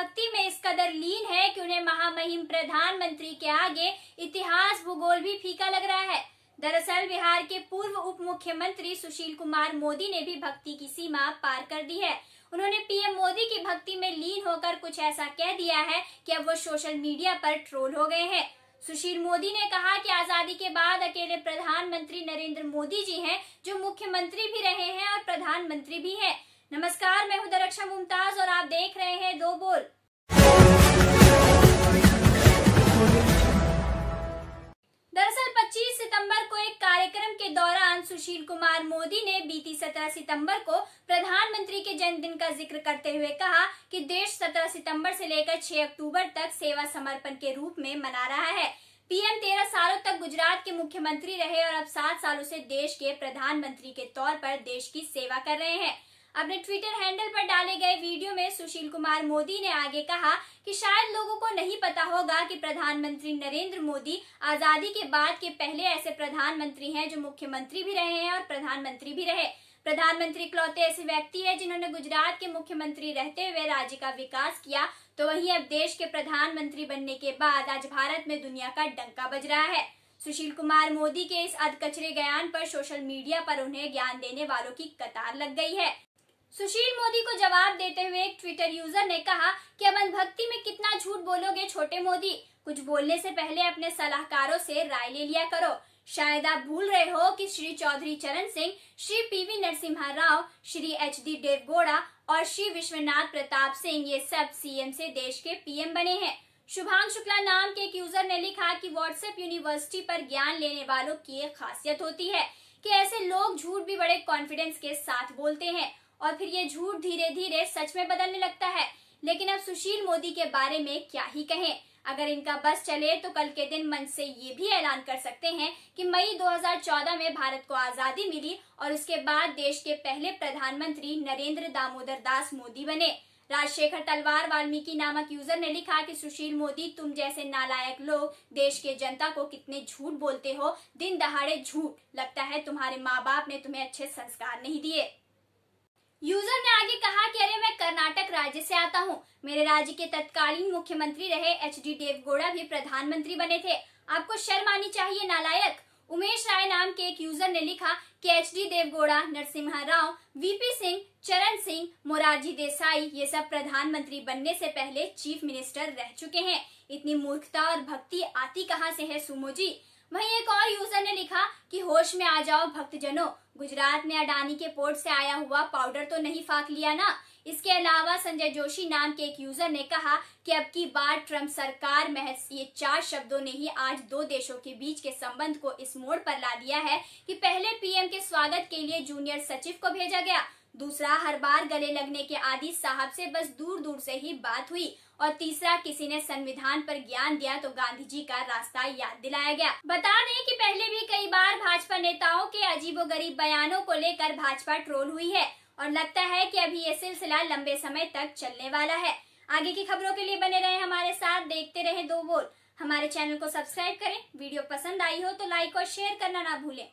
भक्ति में इस कदर लीन है कि उन्हें महामहिम प्रधानमंत्री के आगे इतिहास भूगोल भी फीका लग रहा है दरअसल बिहार के पूर्व उप मुख्यमंत्री सुशील कुमार मोदी ने भी भक्ति की सीमा पार कर दी है उन्होंने पीएम मोदी की भक्ति में लीन होकर कुछ ऐसा कह दिया है कि अब वो सोशल मीडिया पर ट्रोल हो गए हैं सुशील मोदी ने कहा कि आजादी के बाद अकेले प्रधानमंत्री नरेंद्र मोदी जी हैं जो मुख्यमंत्री भी रहे हैं और प्रधानमंत्री भी हैं नमस्कार मैं हूं दरक्षा मुमताज और आप देख रहे हैं दो बोल दरअसल 25 सितंबर को एक कार्यक्रम के दौरान सुशील कुमार मोदी ने बीती 17 सितंबर को प्रधानमंत्री के जन्मदिन का जिक्र करते हुए कहा कि देश 17 सितंबर से लेकर 6 अक्टूबर तक सेवा समर्पण के रूप में मना रहा है पीएम तेरह सालों तक गुजरात के मुख्यमंत्री रहे और अब सात सालों से देश के प्रधानमंत्री के तौर पर देश की सेवा कर रहे हैं अपने ट्विटर हैंडल पर डाले गए वीडियो में सुशील कुमार मोदी ने आगे कहा कि शायद लोगों को नहीं पता होगा कि प्रधानमंत्री नरेंद्र मोदी आजादी के बाद के पहले ऐसे प्रधानमंत्री हैं जो मुख्यमंत्री भी रहे हैं और प्रधानमंत्री भी रहे प्रधानमंत्री इकलौते ऐसे व्यक्ति है जिन्होंने गुजरात के मुख्यमंत्री रहते हुए राज्य का विकास किया तो वही अब देश के प्रधानमंत्री बनने के बाद आज भारत में दुनिया का डंका बज रहा है सुशील कुमार मोदी के इस अधकचरे बयान पर सोशल मीडिया पर उन्हें ज्ञान देने वालों की कतार लग गई है सुशील मोदी को जवाब देते हुए एक ट्विटर यूजर ने कहा कि अमन भक्ति में कितना झूठ बोलोगे छोटे मोदी कुछ बोलने से पहले अपने सलाहकारों से राय ले लिया करो शायद आप भूल रहे हो कि श्री चौधरी चरण सिंह श्री पीवी नरसिम्हा राव श्री एच डी देवगोड़ा और श्री विश्वनाथ प्रताप सिंह ये सब सीएम से देश के पीएम बने हैं शुभांग शुक्ला नाम के एक यूजर ने लिखा कि व्हाट्सएप यूनिवर्सिटी पर ज्ञान लेने वालों की एक खासियत होती है कि ऐसे लोग झूठ भी बड़े कॉन्फिडेंस के साथ बोलते हैं और फिर ये झूठ धीरे धीरे सच में बदलने लगता है लेकिन अब सुशील मोदी के बारे में क्या ही कहें अगर इनका बस चले तो कल के दिन मंच से ये भी ऐलान कर सकते हैं कि मई 2014 में भारत को आजादी मिली और उसके बाद देश के पहले प्रधानमंत्री नरेंद्र दामोदर दास मोदी बने राजशेखर तलवार वाल्मीकि नामक यूजर ने लिखा कि सुशील मोदी तुम जैसे नालायक लोग देश के जनता को कितने झूठ बोलते हो दिन दहाड़े झूठ लगता है तुम्हारे माँ बाप ने तुम्हें अच्छे संस्कार नहीं दिए यूजर ने आगे कहा कि अरे मैं कर्नाटक राज्य से आता हूँ मेरे राज्य के तत्कालीन मुख्यमंत्री रहे एच डी देवगौड़ा भी प्रधानमंत्री बने थे आपको शर्म आनी चाहिए नालायक उमेश राय नाम के एक यूजर ने लिखा कि एच डी देवगौड़ा नरसिम्हा राव वीपी सिंह चरण सिंह मोरारजी देसाई ये सब प्रधानमंत्री बनने से पहले चीफ मिनिस्टर रह चुके हैं इतनी मूर्खता और भक्ति आती कहाँ से है सुमो जी वहीं एक और यूजर ने लिखा कि होश में आ जाओ भक्त जनों गुजरात में अडानी के पोर्ट से आया हुआ पाउडर तो नहीं फाक लिया ना इसके अलावा संजय जोशी नाम के एक यूजर ने कहा कि अब की बार ट्रम्प सरकार महज ये चार शब्दों ने ही आज दो देशों के बीच के संबंध को इस मोड़ पर ला दिया है कि पहले पीएम के स्वागत के लिए जूनियर सचिव को भेजा गया दूसरा हर बार गले लगने के आदि साहब से बस दूर दूर से ही बात हुई और तीसरा किसी ने संविधान पर ज्ञान दिया तो गांधी जी का रास्ता याद दिलाया गया बता दें कि पहले भी कई बार भाजपा नेताओं के अजीबोगरीब बयानों को लेकर भाजपा ट्रोल हुई है और लगता है कि अभी ये सिलसिला लंबे समय तक चलने वाला है आगे की खबरों के लिए बने रहे हमारे साथ देखते रहे दो बोल हमारे चैनल को सब्सक्राइब करें वीडियो पसंद आई हो तो लाइक और शेयर करना ना भूलें